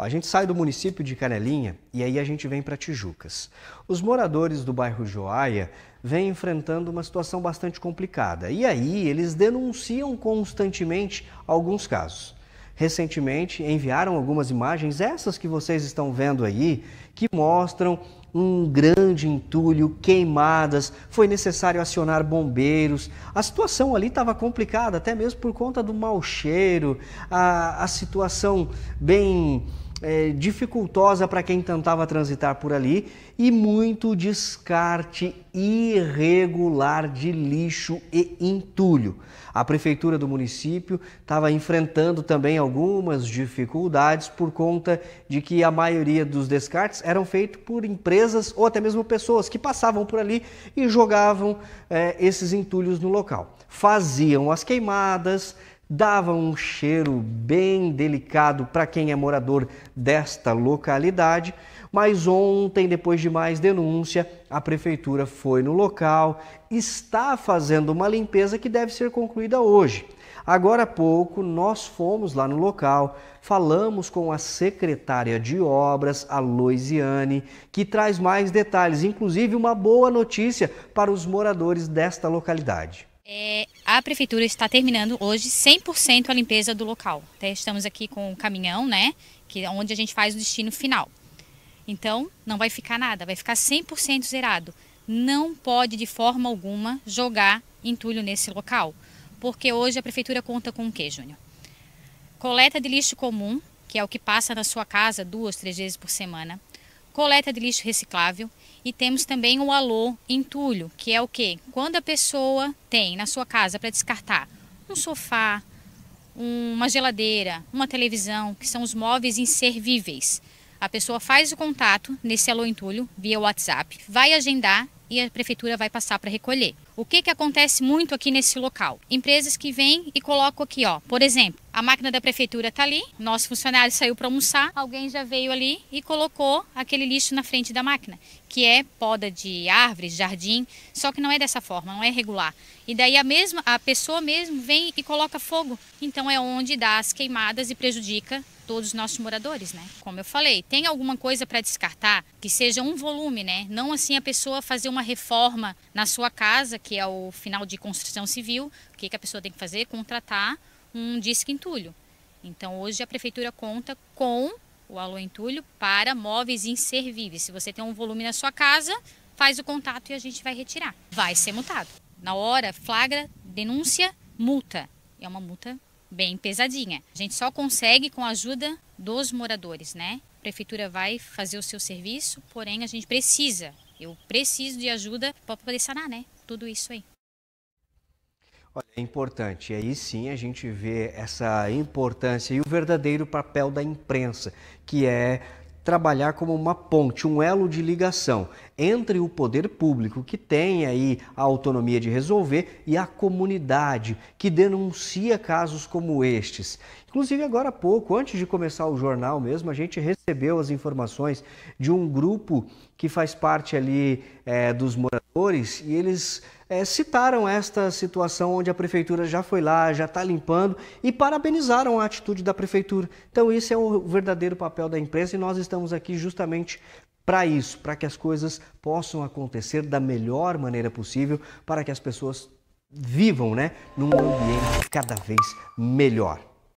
A gente sai do município de Canelinha e aí a gente vem para Tijucas. Os moradores do bairro Joaia vêm enfrentando uma situação bastante complicada e aí eles denunciam constantemente alguns casos. Recentemente enviaram algumas imagens, essas que vocês estão vendo aí, que mostram um grande entulho, queimadas, foi necessário acionar bombeiros. A situação ali estava complicada, até mesmo por conta do mau cheiro, a, a situação bem é, dificultosa para quem tentava transitar por ali e muito descarte irregular de lixo e entulho. A prefeitura do município estava enfrentando também algumas dificuldades por conta de que a maioria dos descartes eram feitos por empresas ou até mesmo pessoas que passavam por ali e jogavam é, esses entulhos no local. Faziam as queimadas, dava um cheiro bem delicado para quem é morador desta localidade, mas ontem, depois de mais denúncia, a prefeitura foi no local, está fazendo uma limpeza que deve ser concluída hoje. Agora há pouco nós fomos lá no local, falamos com a secretária de obras, a Loisiane, que traz mais detalhes, inclusive uma boa notícia para os moradores desta localidade. É, a prefeitura está terminando hoje 100% a limpeza do local. Até estamos aqui com o caminhão, né? Que é onde a gente faz o destino final. Então, não vai ficar nada, vai ficar 100% zerado. Não pode de forma alguma jogar entulho nesse local, porque hoje a prefeitura conta com o quê, Júnior? Coleta de lixo comum, que é o que passa na sua casa duas, três vezes por semana coleta de lixo reciclável e temos também o alô entulho, que é o que? Quando a pessoa tem na sua casa para descartar um sofá, uma geladeira, uma televisão, que são os móveis inservíveis. A pessoa faz o contato nesse alô entulho via WhatsApp, vai agendar e a prefeitura vai passar para recolher. O que, que acontece muito aqui nesse local? Empresas que vêm e colocam aqui, ó, por exemplo, a máquina da prefeitura está ali, nosso funcionário saiu para almoçar, alguém já veio ali e colocou aquele lixo na frente da máquina, que é poda de árvores, jardim, só que não é dessa forma, não é regular. E daí a mesma a pessoa mesmo vem e coloca fogo. Então é onde dá as queimadas e prejudica todos os nossos moradores, né? Como eu falei, tem alguma coisa para descartar que seja um volume, né? Não assim a pessoa fazer uma reforma na sua casa que é o final de construção civil, o que, que a pessoa tem que fazer? Contratar um disque entulho. Então, hoje a prefeitura conta com o entulho para móveis inservíveis. Se você tem um volume na sua casa, faz o contato e a gente vai retirar. Vai ser multado. Na hora, flagra, denúncia, multa. É uma multa bem pesadinha. A gente só consegue com a ajuda dos moradores, né? A prefeitura vai fazer o seu serviço, porém a gente precisa. Eu preciso de ajuda para poder sanar, né? tudo isso aí. Olha, é importante. E aí sim a gente vê essa importância e o verdadeiro papel da imprensa, que é trabalhar como uma ponte, um elo de ligação entre o poder público, que tem aí a autonomia de resolver, e a comunidade, que denuncia casos como estes. Inclusive, agora há pouco, antes de começar o jornal mesmo, a gente recebeu as informações de um grupo que faz parte ali é, dos moradores e eles é, citaram esta situação onde a prefeitura já foi lá, já está limpando e parabenizaram a atitude da prefeitura. Então, isso é o verdadeiro papel da imprensa e nós estamos aqui justamente para isso, para que as coisas possam acontecer da melhor maneira possível, para que as pessoas vivam né, num ambiente cada vez melhor.